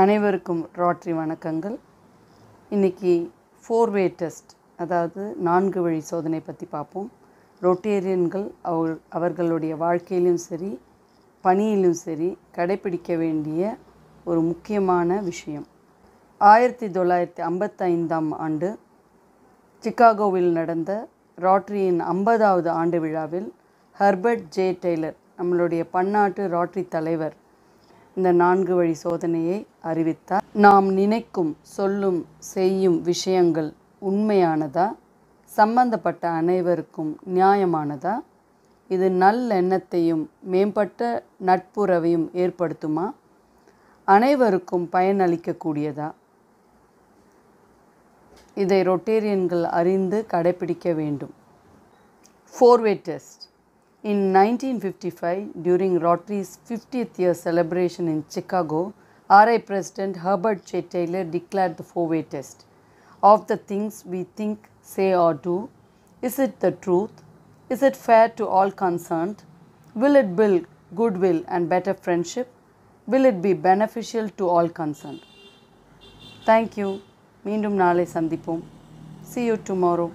அனைவருக்கும் ராட்ரி வணக்கங்கள் இன்றைக்கி ஃபோர் வே டெஸ்ட் அதாவது நான்கு வழி சோதனை பற்றி பார்ப்போம் ரொட்டேரியன்கள் அவ அவர்களுடைய வாழ்க்கையிலும் சரி பணியிலும் சரி கடைபிடிக்க வேண்டிய ஒரு முக்கியமான விஷயம் ஆயிரத்தி தொள்ளாயிரத்தி ஐம்பத்தைந்தாம் ஆண்டு சிக்காகோவில் நடந்த ராட்ரியின் ஐம்பதாவது ஆண்டு விழாவில் ஹர்பர்ட் ஜே டெய்லர் நம்மளுடைய பன்னாட்டு ராட்ரி தலைவர் இந்த நான்கு வழி சோதனையை அறிவித்தார் நாம் நினைக்கும் சொல்லும் செய்யும் விஷயங்கள் உண்மையானதா சம்பந்தப்பட்ட அனைவருக்கும் நியாயமானதா இது நல்லெண்ணத்தையும் மேம்பட்ட நட்புறவையும் ஏற்படுத்துமா அனைவருக்கும் பயனளிக்கக்கூடியதா இதை ரொட்டேரியன்கள் அறிந்து கடைபிடிக்க வேண்டும் four way test In 1955, during Rotary's 50th year celebration in Chicago, RI President Herbert J. Taylor declared the four way test. Of the things we think, say, or do, is it the truth? Is it fair to all concerned? Will it build goodwill and better friendship? Will it be beneficial to all concerned? Thank you. மீண்டும் நாளை sandipum. See you tomorrow.